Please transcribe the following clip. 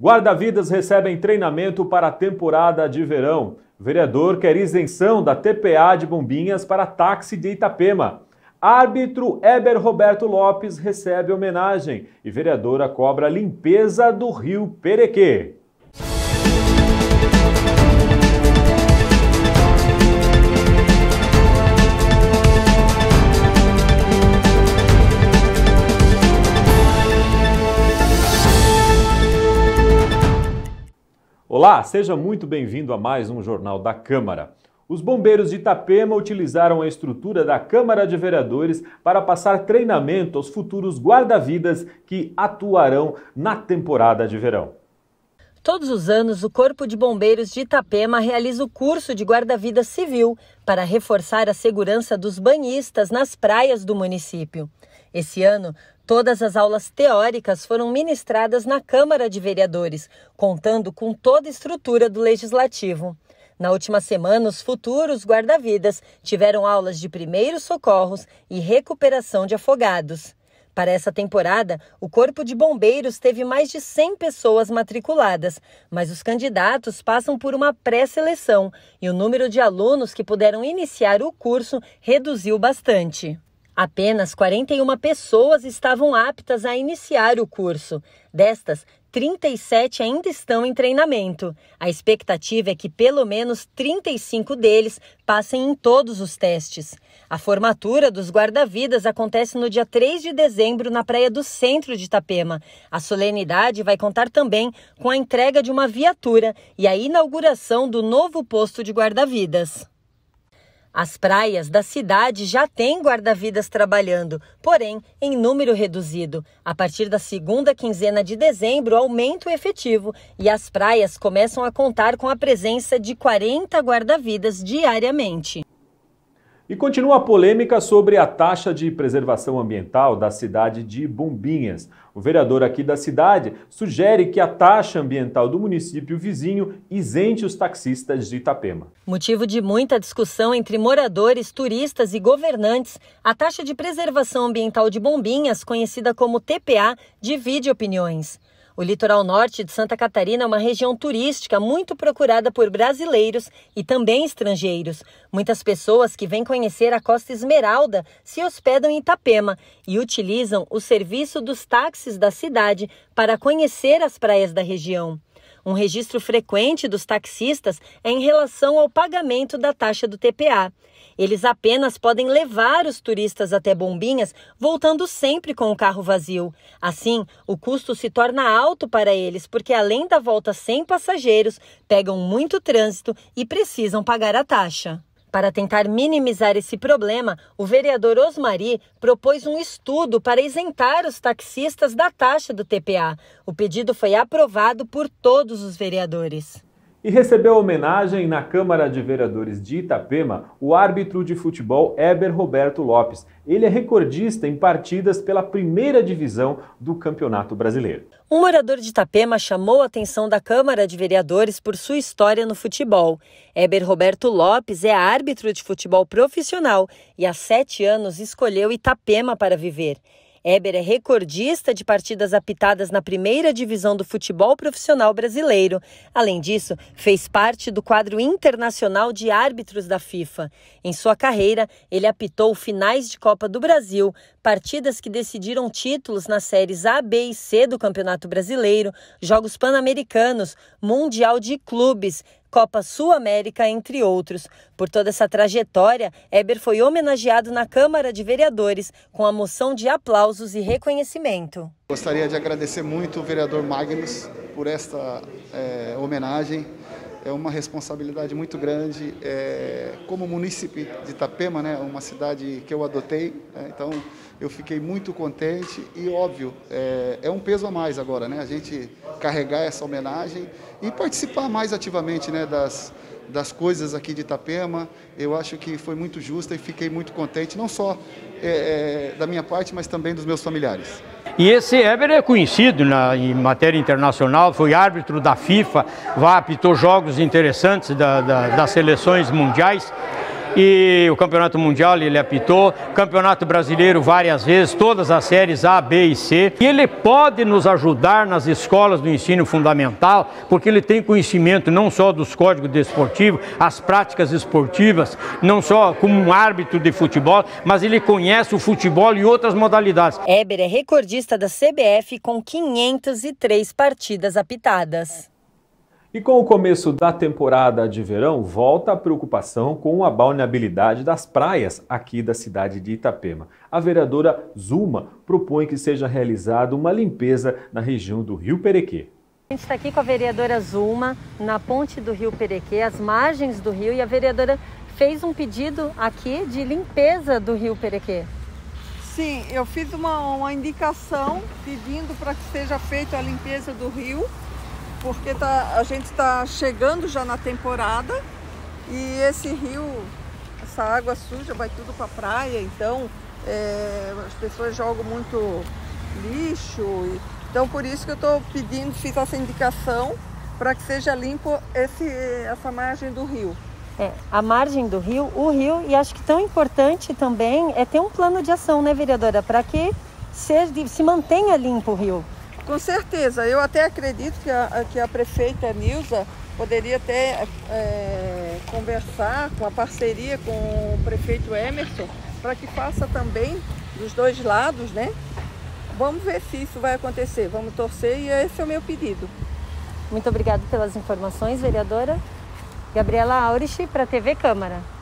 Guarda-vidas recebem treinamento para a temporada de verão. Vereador quer isenção da TPA de Bombinhas para táxi de Itapema. Árbitro Eber Roberto Lopes recebe homenagem e vereadora cobra limpeza do rio Perequê. Olá, seja muito bem-vindo a mais um Jornal da Câmara. Os bombeiros de Itapema utilizaram a estrutura da Câmara de Vereadores para passar treinamento aos futuros guarda-vidas que atuarão na temporada de verão. Todos os anos, o Corpo de Bombeiros de Itapema realiza o curso de guarda-vida civil para reforçar a segurança dos banhistas nas praias do município. Esse ano, Todas as aulas teóricas foram ministradas na Câmara de Vereadores, contando com toda a estrutura do Legislativo. Na última semana, os futuros guarda-vidas tiveram aulas de primeiros socorros e recuperação de afogados. Para essa temporada, o Corpo de Bombeiros teve mais de 100 pessoas matriculadas, mas os candidatos passam por uma pré-seleção e o número de alunos que puderam iniciar o curso reduziu bastante. Apenas 41 pessoas estavam aptas a iniciar o curso. Destas, 37 ainda estão em treinamento. A expectativa é que pelo menos 35 deles passem em todos os testes. A formatura dos guarda-vidas acontece no dia 3 de dezembro na praia do centro de Itapema. A solenidade vai contar também com a entrega de uma viatura e a inauguração do novo posto de guarda-vidas. As praias da cidade já têm guarda-vidas trabalhando, porém em número reduzido. A partir da segunda quinzena de dezembro, aumenta o efetivo e as praias começam a contar com a presença de 40 guarda-vidas diariamente. E continua a polêmica sobre a taxa de preservação ambiental da cidade de Bombinhas. O vereador aqui da cidade sugere que a taxa ambiental do município vizinho isente os taxistas de Itapema. Motivo de muita discussão entre moradores, turistas e governantes, a taxa de preservação ambiental de Bombinhas, conhecida como TPA, divide opiniões. O litoral norte de Santa Catarina é uma região turística muito procurada por brasileiros e também estrangeiros. Muitas pessoas que vêm conhecer a Costa Esmeralda se hospedam em Itapema e utilizam o serviço dos táxis da cidade para conhecer as praias da região. Um registro frequente dos taxistas é em relação ao pagamento da taxa do TPA. Eles apenas podem levar os turistas até Bombinhas, voltando sempre com o carro vazio. Assim, o custo se torna alto para eles, porque além da volta sem passageiros, pegam muito trânsito e precisam pagar a taxa. Para tentar minimizar esse problema, o vereador Osmari propôs um estudo para isentar os taxistas da taxa do TPA. O pedido foi aprovado por todos os vereadores. E recebeu homenagem na Câmara de Vereadores de Itapema o árbitro de futebol Eber Roberto Lopes. Ele é recordista em partidas pela primeira divisão do Campeonato Brasileiro. Um morador de Itapema chamou a atenção da Câmara de Vereadores por sua história no futebol. Eber Roberto Lopes é árbitro de futebol profissional e há sete anos escolheu Itapema para viver. Éber é recordista de partidas apitadas na primeira divisão do futebol profissional brasileiro. Além disso, fez parte do quadro internacional de árbitros da FIFA. Em sua carreira, ele apitou finais de Copa do Brasil, partidas que decidiram títulos nas séries A, B e C do Campeonato Brasileiro, Jogos Pan-Americanos, Mundial de Clubes, Copa Sul-América, entre outros. Por toda essa trajetória, Eber foi homenageado na Câmara de Vereadores com a moção de aplausos e reconhecimento. Gostaria de agradecer muito o vereador Magnus por esta é, homenagem é uma responsabilidade muito grande. É, como munícipe de Itapema, né, uma cidade que eu adotei, né, então eu fiquei muito contente e, óbvio, é, é, um peso a mais agora, né, a gente carregar essa homenagem e participar mais ativamente né, das, das coisas aqui de Itapema. Eu acho que foi muito justa e fiquei muito contente, não só é, é da minha parte, mas também dos meus familiares. E esse Heber é conhecido na, em matéria internacional, foi árbitro da FIFA, vá, apitou jogos interessantes da, da, das seleções mundiais e o Campeonato Mundial ele apitou, Campeonato Brasileiro várias vezes, todas as séries A, B e C. E ele pode nos ajudar nas escolas do ensino fundamental, porque ele tem conhecimento não só dos códigos desportivos, as práticas esportivas, não só como um árbitro de futebol, mas ele conhece o futebol e outras modalidades. Éber é recordista da CBF com 503 partidas apitadas. E com o começo da temporada de verão, volta a preocupação com a balneabilidade das praias aqui da cidade de Itapema. A vereadora Zuma propõe que seja realizada uma limpeza na região do Rio Perequê. A gente está aqui com a vereadora Zuma, na ponte do Rio Perequê, às margens do rio, e a vereadora fez um pedido aqui de limpeza do Rio Perequê. Sim, eu fiz uma, uma indicação pedindo para que seja feita a limpeza do rio porque tá, a gente está chegando já na temporada e esse rio, essa água suja vai tudo para a praia, então é, as pessoas jogam muito lixo. E, então por isso que eu estou pedindo, fiz essa indicação para que seja limpo esse, essa margem do rio. É, a margem do rio, o rio, e acho que tão importante também é ter um plano de ação, né, vereadora, para que se, se mantenha limpo o rio. Com certeza, eu até acredito que a, que a prefeita Nilza poderia até é, conversar com a parceria com o prefeito Emerson para que faça também dos dois lados, né? Vamos ver se isso vai acontecer, vamos torcer e esse é o meu pedido. Muito obrigada pelas informações, vereadora. Gabriela Aurich, para a TV Câmara.